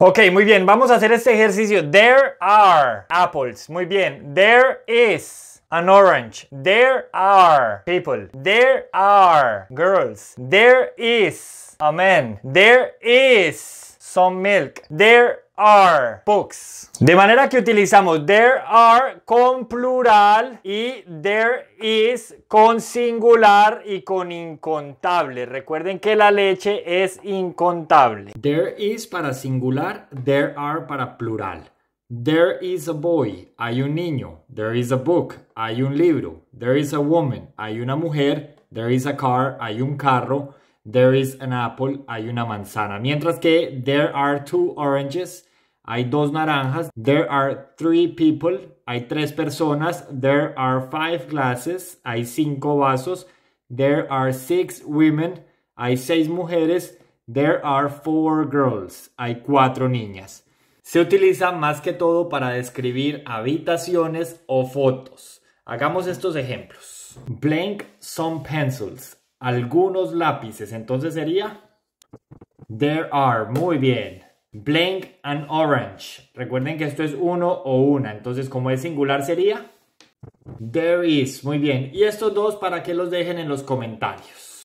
Ok, muy bien, vamos a hacer este ejercicio. There are apples. Muy bien. There is an orange. There are people. There are girls. There is a man. There is some milk. There are books. De manera que utilizamos there are con plural y there is con singular y con incontable. Recuerden que la leche es incontable. There is para singular, there are para plural. There is a boy, hay un niño. There is a book, hay un libro. There is a woman, hay una mujer. There is a car, hay un carro. There is an apple, hay una manzana. Mientras que there are two oranges, hay dos naranjas. There are three people, hay tres personas. There are five glasses, hay cinco vasos. There are six women, hay seis mujeres. There are four girls, hay cuatro niñas. Se utiliza más que todo para describir habitaciones o fotos. Hagamos estos ejemplos. Blank some pencils algunos lápices. Entonces sería there are. Muy bien. Blank and orange. Recuerden que esto es uno o una. Entonces, como es singular, sería there is. Muy bien. Y estos dos para que los dejen en los comentarios.